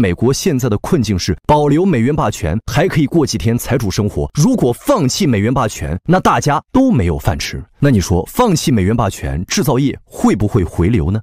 美国现在的困境是保留美元霸权还可以过几天财主生活，如果放弃美元霸权，那大家都没有饭吃。那你说，放弃美元霸权，制造业会不会回流呢？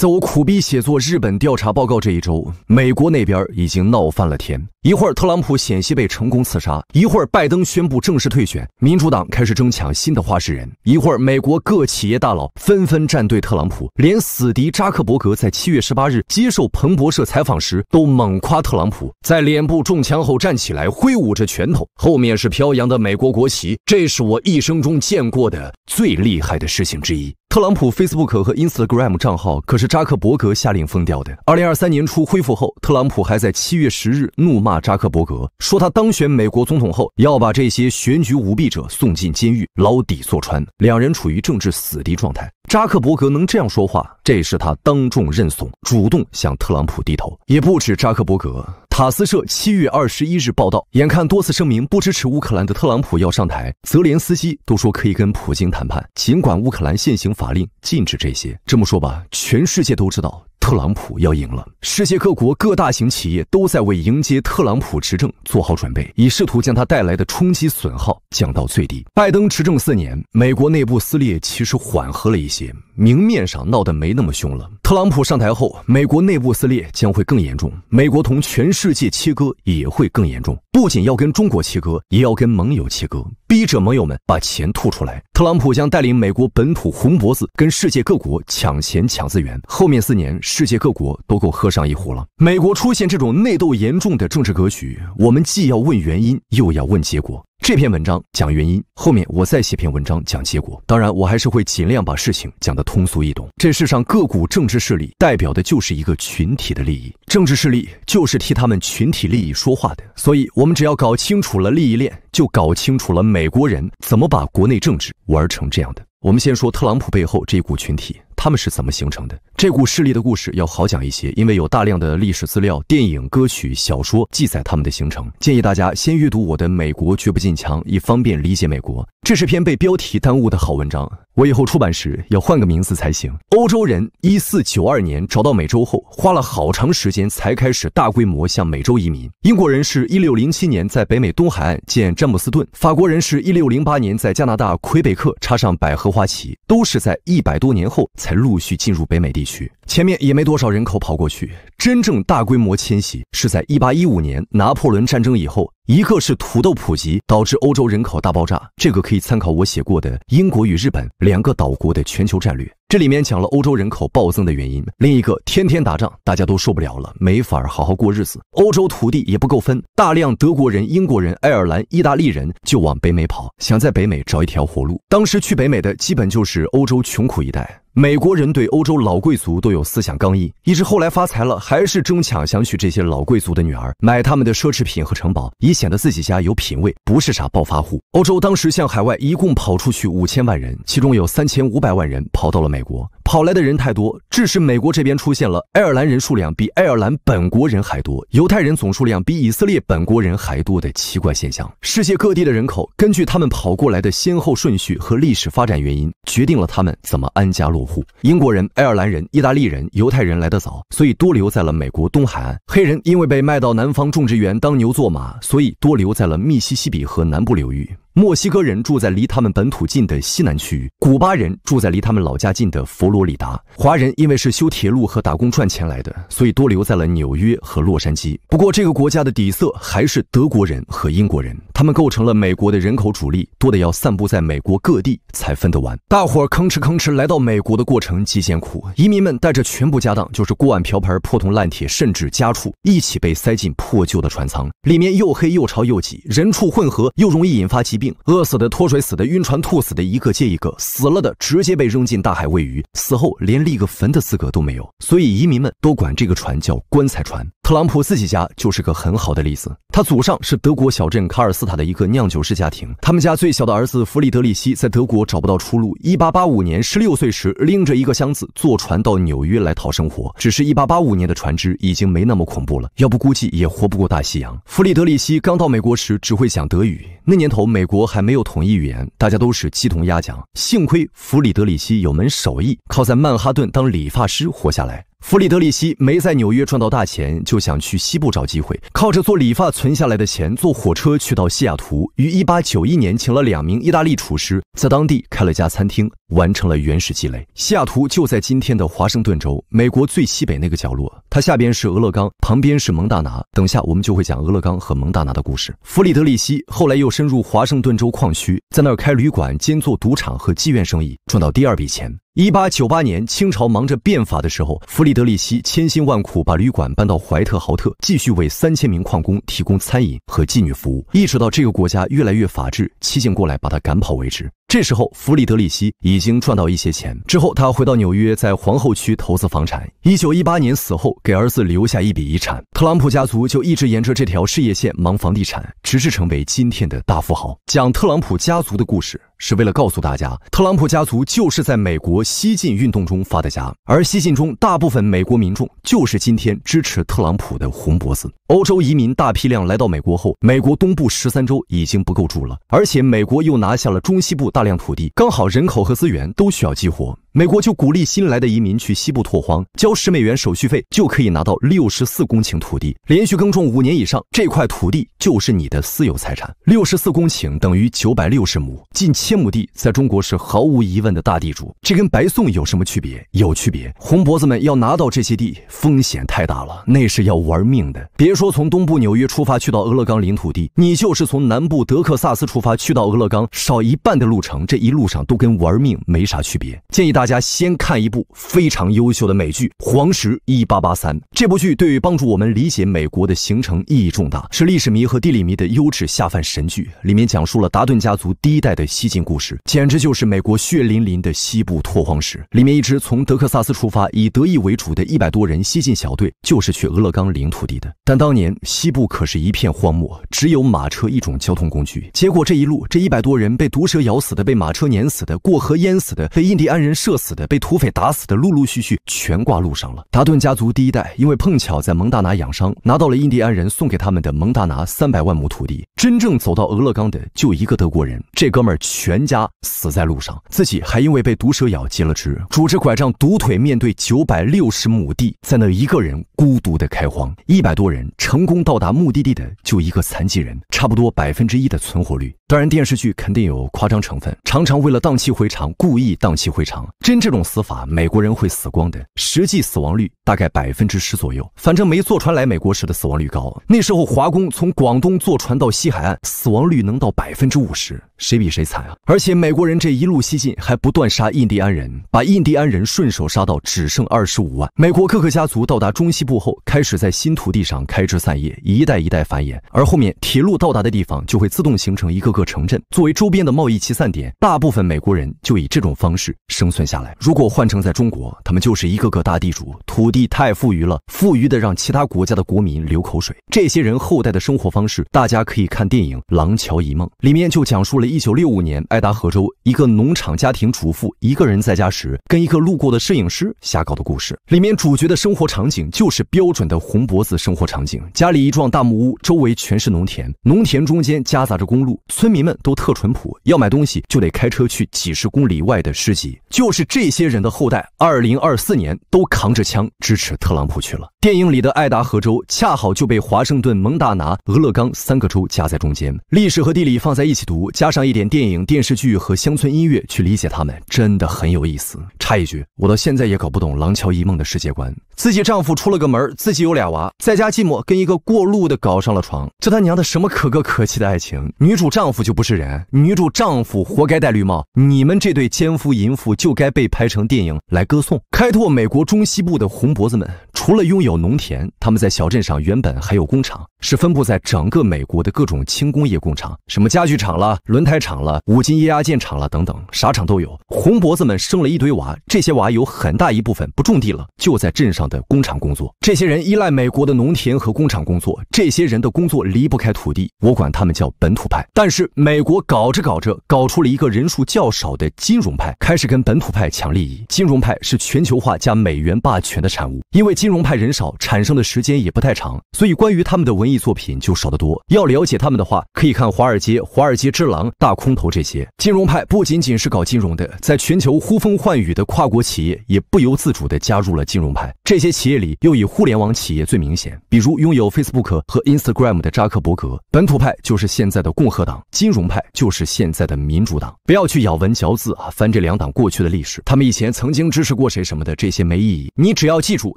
在我苦逼写作日本调查报告这一周，美国那边已经闹翻了天。一会儿，特朗普险些被成功刺杀；一会儿，拜登宣布正式退选，民主党开始争抢新的话事人；一会儿，美国各企业大佬纷纷站队特朗普，连死敌扎克伯格在七月十八日接受彭博社采访时都猛夸特朗普。在脸部中枪后站起来挥舞着拳头，后面是飘扬的美国国旗，这是我一生中见过的最厉害的事情之一。特朗普 Facebook 和 Instagram 账号可是扎克伯格下令封掉的。二零二三年初恢复后，特朗普还在七月十日怒骂扎克伯格，说他当选美国总统后要把这些选举舞弊者送进监狱，牢底坐穿。两人处于政治死敌状态。扎克伯格能这样说话，这是他当众认怂，主动向特朗普低头。也不止扎克伯格，塔斯社七月二十一日报道，眼看多次声明不支持乌克兰的特朗普要上台，泽连斯基都说可以跟普京谈判，尽管乌克兰现行法令禁止这些。这么说吧，全世界都知道。特朗普要赢了，世界各国各大型企业都在为迎接特朗普执政做好准备，以试图将他带来的冲击损耗降到最低。拜登执政四年，美国内部撕裂其实缓和了一些，明面上闹得没那么凶了。特朗普上台后，美国内部撕裂将会更严重，美国同全世界切割也会更严重，不仅要跟中国切割，也要跟盟友切割。逼着盟友们把钱吐出来，特朗普将带领美国本土红脖子跟世界各国抢钱抢资源。后面四年，世界各国都够喝上一壶了。美国出现这种内斗严重的政治格局，我们既要问原因，又要问结果。这篇文章讲原因，后面我再写篇文章讲结果。当然，我还是会尽量把事情讲得通俗易懂。这世上各股政治势力代表的就是一个群体的利益，政治势力就是替他们群体利益说话的。所以，我们只要搞清楚了利益链，就搞清楚了美国人怎么把国内政治玩成这样的。我们先说特朗普背后这一股群体。他们是怎么形成的？这股势力的故事要好讲一些，因为有大量的历史资料、电影、歌曲、小说记载他们的形成。建议大家先阅读我的《美国绝不进墙》，以方便理解美国。这是篇被标题耽误的好文章，我以后出版时要换个名字才行。欧洲人一四九二年找到美洲后，花了好长时间才开始大规模向美洲移民。英国人是一六零七年在北美东海岸建詹姆斯顿，法国人是一六零八年在加拿大魁北克插上百合花旗，都是在一百多年后才。才陆续进入北美地区，前面也没多少人口跑过去。真正大规模迁徙是在1815年拿破仑战争以后。一个是土豆普及导致欧洲人口大爆炸，这个可以参考我写过的英国与日本两个岛国的全球战略。这里面讲了欧洲人口暴增的原因，另一个天天打仗，大家都受不了了，没法好好过日子。欧洲土地也不够分，大量德国人、英国人、爱尔兰、意大利人就往北美跑，想在北美找一条活路。当时去北美的基本就是欧洲穷苦一代。美国人对欧洲老贵族都有思想刚毅，一直后来发财了，还是争抢想娶这些老贵族的女儿，买他们的奢侈品和城堡，以显得自己家有品位，不是啥暴发户。欧洲当时向海外一共跑出去五千万人，其中有三千五百万人跑到了美。美国跑来的人太多，致使美国这边出现了爱尔兰人数量比爱尔兰本国人还多，犹太人总数量比以色列本国人还多的奇怪现象。世界各地的人口，根据他们跑过来的先后顺序和历史发展原因，决定了他们怎么安家落户。英国人、爱尔兰人、意大利人、犹太人来得早，所以多留在了美国东海岸。黑人因为被卖到南方种植园当牛做马，所以多留在了密西西比河南部流域。墨西哥人住在离他们本土近的西南区域，古巴人住在离他们老家近的佛罗里达，华人因为是修铁路和打工赚钱来的，所以多留在了纽约和洛杉矶。不过这个国家的底色还是德国人和英国人，他们构成了美国的人口主力，多的要散布在美国各地才分得完。大伙儿吭哧吭哧来到美国的过程极艰苦，移民们带着全部家当，就是锅碗瓢盆、破铜烂铁，甚至家畜，一起被塞进破旧的船舱，里面又黑又潮又挤，人畜混合，又容易引发疾病。饿死的、脱水死的、晕船吐死的，一个接一个死了的，直接被扔进大海喂鱼。死后连立个坟的资格都没有，所以移民们都管这个船叫“棺材船”。特朗普自己家就是个很好的例子。他祖上是德国小镇卡尔斯塔的一个酿酒师家庭。他们家最小的儿子弗里德里希在德国找不到出路。1885年，16岁时，拎着一个箱子坐船到纽约来讨生活。只是1885年的船只已经没那么恐怖了，要不估计也活不过大西洋。弗里德里希刚到美国时只会讲德语。那年头，美国还没有统一语言，大家都是鸡同鸭讲。幸亏弗里德里希有门手艺，靠在曼哈顿当理发师活下来。弗里德里希没在纽约赚到大钱，就想去西部找机会。靠着做理发存下来的钱，坐火车去到西雅图，于1891年请了两名意大利厨师，在当地开了家餐厅，完成了原始积累。西雅图就在今天的华盛顿州，美国最西北那个角落。它下边是俄勒冈，旁边是蒙大拿。等下我们就会讲俄勒冈和蒙大拿的故事。弗里德里希后来又深入华盛顿州矿区，在那儿开旅馆，兼做赌场和妓院生意，赚到第二笔钱。一八九八年，清朝忙着变法的时候，弗里德里希千辛万苦把旅馆搬到怀特豪特，继续为三千名矿工提供餐饮和妓女服务。意识到这个国家越来越法治，七进过来把他赶跑为止。这时候，弗里德里希已经赚到一些钱。之后，他回到纽约，在皇后区投资房产。一九一八年死后，给儿子留下一笔遗产。特朗普家族就一直沿着这条事业线忙房地产，直至成为今天的大富豪。讲特朗普家族的故事，是为了告诉大家，特朗普家族就是在美国西进运动中发的家，而西进中大部分美国民众就是今天支持特朗普的红脖子。欧洲移民大批量来到美国后，美国东部十三州已经不够住了，而且美国又拿下了中西部大。大量土地刚好，人口和资源都需要激活。美国就鼓励新来的移民去西部拓荒，交十美元手续费就可以拿到六十四公顷土地，连续耕种五年以上，这块土地就是你的私有财产。六十四公顷等于九百六十亩，近千亩地，在中国是毫无疑问的大地主。这跟白送有什么区别？有区别。红脖子们要拿到这些地，风险太大了，那是要玩命的。别说从东部纽约出发去到俄勒冈领土地，你就是从南部德克萨斯出发去到俄勒冈，少一半的路程，这一路上都跟玩命没啥区别。建议大。大家先看一部非常优秀的美剧《黄石》一八八三。这部剧对于帮助我们理解美国的形成意义重大，是历史迷和地理迷的优质下饭神剧。里面讲述了达顿家族第一代的西进故事，简直就是美国血淋淋的西部拓荒史。里面一支从德克萨斯出发，以德意为主的一百多人西进小队，就是去俄勒冈领土地的。但当年西部可是一片荒漠，只有马车一种交通工具。结果这一路，这一百多人被毒蛇咬死的，被马车碾死的，过河淹死的，被印第安人射。饿死的、被土匪打死的，陆陆续续全挂路上了。达顿家族第一代因为碰巧在蒙大拿养伤，拿到了印第安人送给他们的蒙大拿三百万亩土地。真正走到俄勒冈的就一个德国人，这哥们儿全家死在路上，自己还因为被毒蛇咬截了肢，拄着拐杖独腿面对九百六十亩地，在那一个人孤独的开荒。一百多人成功到达目的地的就一个残疾人，差不多百分之一的存活率。当然电视剧肯定有夸张成分，常常为了荡气回肠故意荡气回肠。真这种死法，美国人会死光的。实际死亡率大概百分之十左右，反正没坐船来美国时的死亡率高。那时候华工从广东坐船到西海岸，死亡率能到百分之五十。谁比谁惨啊！而且美国人这一路西进，还不断杀印第安人，把印第安人顺手杀到只剩二十五万。美国各个家族到达中西部后，开始在新土地上开枝散叶，一代一代繁衍。而后面铁路到达的地方，就会自动形成一个个城镇，作为周边的贸易集散点。大部分美国人就以这种方式生存下来。如果换成在中国，他们就是一个个大地主，土地太富裕了，富裕的让其他国家的国民流口水。这些人后代的生活方式，大家可以看电影《廊桥遗梦》，里面就讲述了。一九六五年，爱达荷州一个农场家庭主妇一个人在家时，跟一个路过的摄影师瞎搞的故事。里面主角的生活场景就是标准的红脖子生活场景：家里一幢大木屋，周围全是农田，农田中间夹杂着公路。村民们都特淳朴，要买东西就得开车去几十公里外的市集。就是这些人的后代，二零二四年都扛着枪支持特朗普去了。电影里的爱达荷州恰好就被华盛顿、蒙大拿、俄勒冈三个州夹在中间，历史和地理放在一起读，加上。一点电影、电视剧和乡村音乐去理解他们，真的很有意思。插一句，我到现在也搞不懂《廊桥遗梦》的世界观。自己丈夫出了个门，自己有俩娃，在家寂寞，跟一个过路的搞上了床。这他娘的什么可歌可泣的爱情？女主丈夫就不是人，女主丈夫活该戴绿帽。你们这对奸夫淫妇就该被拍成电影来歌颂，开拓美国中西部的红脖子们。除了拥有农田，他们在小镇上原本还有工厂，是分布在整个美国的各种轻工业工厂，什么家具厂了、轮胎厂了、五金液压件厂了等等，啥厂都有。红脖子们生了一堆娃，这些娃有很大一部分不种地了，就在镇上的工厂工作。这些人依赖美国的农田和工厂工作，这些人的工作离不开土地，我管他们叫本土派。但是美国搞着搞着，搞出了一个人数较少的金融派，开始跟本土派抢利益。金融派是全球化加美元霸权的产物，因为金。金融派人少，产生的时间也不太长，所以关于他们的文艺作品就少得多。要了解他们的话，可以看《华尔街》《华尔街之狼》《大空头》这些。金融派不仅仅是搞金融的，在全球呼风唤雨的跨国企业也不由自主地加入了金融派。这些企业里，又以互联网企业最明显，比如拥有 Facebook 和 Instagram 的扎克伯格。本土派就是现在的共和党，金融派就是现在的民主党。不要去咬文嚼字啊，翻这两党过去的历史，他们以前曾经支持过谁什么的，这些没意义。你只要记住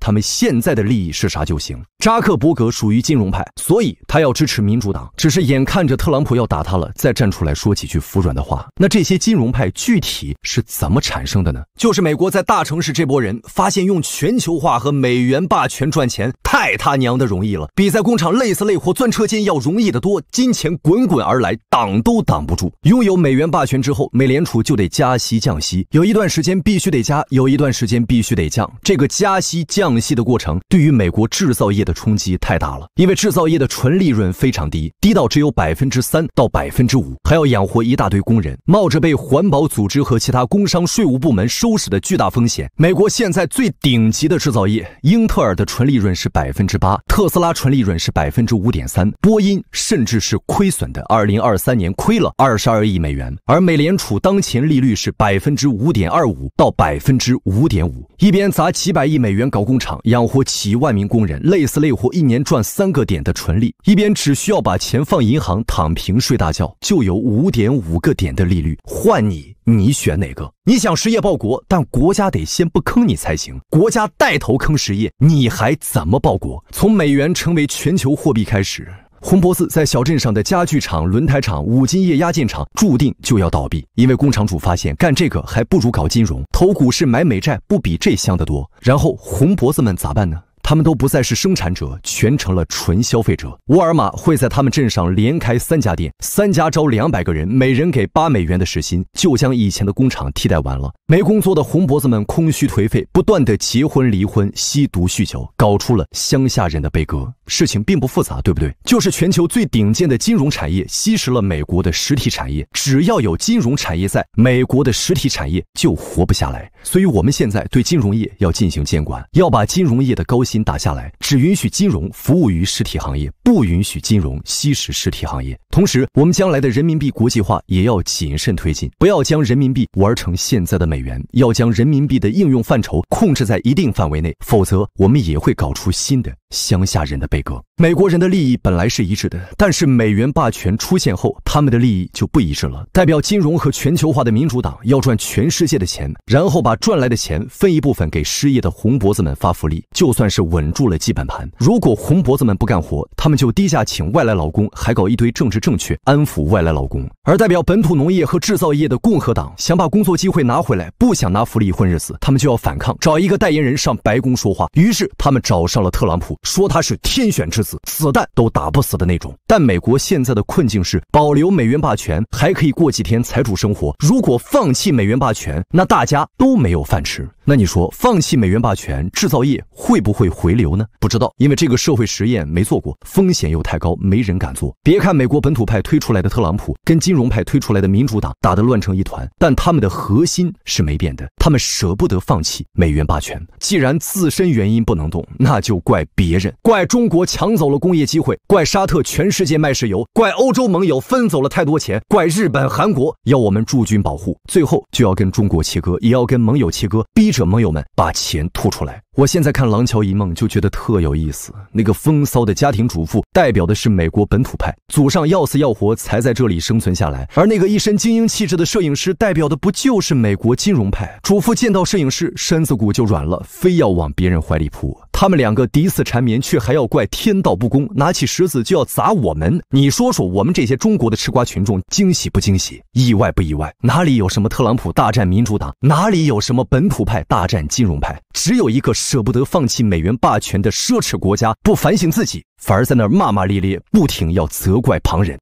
他们。现在的利益是啥就行。扎克伯格属于金融派，所以他要支持民主党。只是眼看着特朗普要打他了，再站出来说几句服软的话。那这些金融派具体是怎么产生的呢？就是美国在大城市这波人发现，用全球化和美元霸权赚钱太他娘的容易了，比在工厂累死累活钻车间要容易得多。金钱滚滚而来，挡都挡不住。拥有美元霸权之后，美联储就得加息降息，有一段时间必须得加，有一段时间必须得降。这个加息降息的。的过程对于美国制造业的冲击太大了，因为制造业的纯利润非常低，低到只有百分之三到百分之五，还要养活一大堆工人，冒着被环保组织和其他工商税务部门收拾的巨大风险。美国现在最顶级的制造业，英特尔的纯利润是百分之八，特斯拉纯利润是百分之五点三，波音甚至是亏损的，二零二三年亏了二十二亿美元。而美联储当前利率是百分之五点二五到百分之五点五，一边砸几百亿美元搞工厂。养活几万名工人，累死累活，一年赚三个点的纯利，一边只需要把钱放银行躺平睡大觉，就有五点五个点的利率，换你，你选哪个？你想实业报国，但国家得先不坑你才行。国家带头坑实业，你还怎么报国？从美元成为全球货币开始。红脖子在小镇上的家具厂、轮胎厂、五金液压件厂注定就要倒闭，因为工厂主发现干这个还不如搞金融，投股市、买美债不比这香得多。然后红脖子们咋办呢？他们都不再是生产者，全成了纯消费者。沃尔玛会在他们镇上连开三家店，三家招两百个人，每人给八美元的时薪，就将以前的工厂替代完了。没工作的红脖子们空虚颓废，不断的结婚离婚、吸毒酗酒，搞出了乡下人的悲歌。事情并不复杂，对不对？就是全球最顶尖的金融产业吸食了美国的实体产业。只要有金融产业在，美国的实体产业就活不下来。所以，我们现在对金融业要进行监管，要把金融业的高薪打下来，只允许金融服务于实体行业，不允许金融吸食实体行业。同时，我们将来的人民币国际化也要谨慎推进，不要将人民币玩成现在的美元，要将人民币的应用范畴控制在一定范围内，否则我们也会搞出新的。乡下人的悲歌。美国人的利益本来是一致的，但是美元霸权出现后，他们的利益就不一致了。代表金融和全球化的民主党要赚全世界的钱，然后把赚来的钱分一部分给失业的红脖子们发福利，就算是稳住了基本盘。如果红脖子们不干活，他们就低价请外来劳工，还搞一堆政治正确安抚外来劳工。而代表本土农业和制造业的共和党想把工作机会拿回来，不想拿福利混日子，他们就要反抗，找一个代言人上白宫说话。于是他们找上了特朗普，说他是天选之子。子弹都打不死的那种。但美国现在的困境是，保留美元霸权还可以过几天财主生活；如果放弃美元霸权，那大家都没有饭吃。那你说，放弃美元霸权，制造业会不会回流呢？不知道，因为这个社会实验没做过，风险又太高，没人敢做。别看美国本土派推出来的特朗普跟金融派推出来的民主党打得乱成一团，但他们的核心是没变的，他们舍不得放弃美元霸权。既然自身原因不能动，那就怪别人，怪中国抢走了工业机会，怪沙特全世界卖石油，怪欧洲盟友分走了太多钱，怪日本、韩国要我们驻军保护，最后就要跟中国切割，也要跟盟友切割，逼着。朋友们，把钱吐出来！我现在看《廊桥遗梦》就觉得特有意思。那个风骚的家庭主妇代表的是美国本土派，祖上要死要活才在这里生存下来；而那个一身精英气质的摄影师代表的不就是美国金融派？主妇见到摄影师身子骨就软了，非要往别人怀里扑。他们两个第一次缠绵，却还要怪天道不公，拿起石子就要砸我们。你说说，我们这些中国的吃瓜群众，惊喜不惊喜？意外不意外？哪里有什么特朗普大战民主党？哪里有什么本土派大战金融派？只有一个舍不得放弃美元霸权的奢侈国家，不反省自己，反而在那儿骂骂咧咧，不停要责怪旁人。